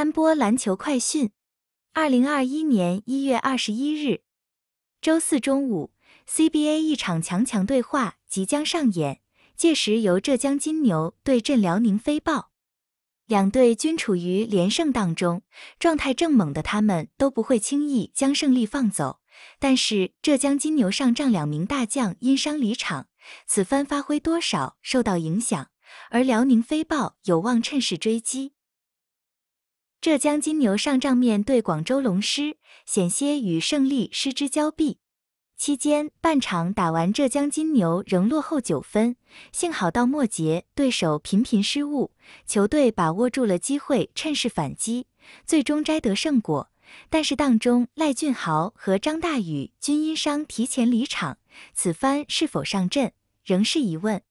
三波篮球快讯，二零二一年一月二十一日，周四中午，CBA 一场强强对话即将上演。届时由浙江金牛对阵辽宁飞豹，两队均处于连胜当中，状态正猛的他们都不会轻易将胜利放走。但是浙江金牛上仗两名大将因伤离场，此番发挥多少受到影响，而辽宁飞豹有望趁势追击。浙江金牛上仗面对广州龙狮，险些与胜利失之交臂。期间，半场打完，浙江金牛仍落后九分。幸好到末节，对手频频失误，球队把握住了机会，趁势反击，最终摘得胜果。但是当中，赖俊豪和张大宇均因伤提前离场，此番是否上阵仍是疑问。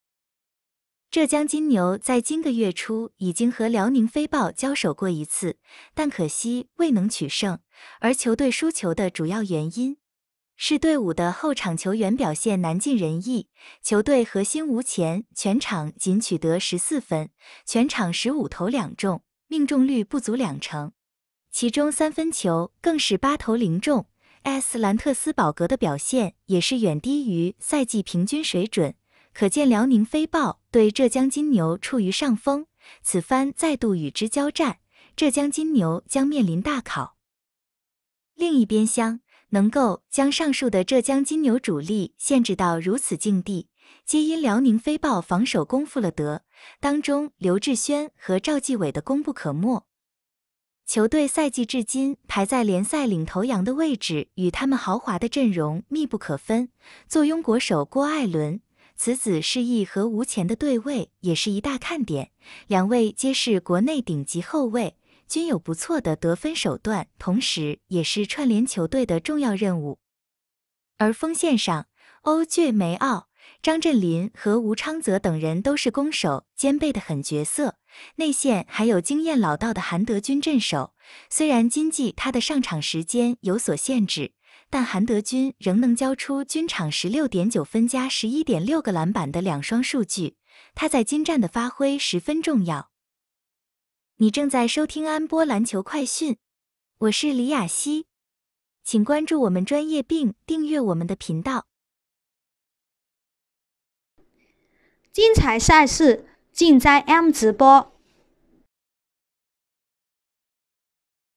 浙江金牛在今个月初已经和辽宁飞豹交手过一次，但可惜未能取胜。而球队输球的主要原因是队伍的后场球员表现难尽人意。球队核心无前全场仅取得十四分，全场十五投两中，命中率不足两成。其中三分球更是八投零中。埃斯兰特斯堡格的表现也是远低于赛季平均水准。可见辽宁飞豹对浙江金牛处于上风，此番再度与之交战，浙江金牛将面临大考。另一边厢，能够将上述的浙江金牛主力限制到如此境地，皆因辽宁飞豹防守功夫了得，当中刘志轩和赵继伟的功不可没。球队赛季至今排在联赛领头羊的位置，与他们豪华的阵容密不可分，坐拥国手郭艾伦。此子是易和吴前的对位，也是一大看点。两位皆是国内顶级后卫，均有不错的得分手段，同时也是串联球队的重要任务。而锋线上，欧俊、梅奥、张镇麟和吴昌泽等人都是攻守兼备的狠角色。内线还有经验老道的韩德君镇守，虽然今季他的上场时间有所限制。但韩德君仍能交出均场十六点九分加十一点六个篮板的两双数据，他在金战的发挥十分重要。你正在收听安波篮球快讯，我是李雅熙，请关注我们专业并订阅我们的频道，精彩赛事尽在 M 直播。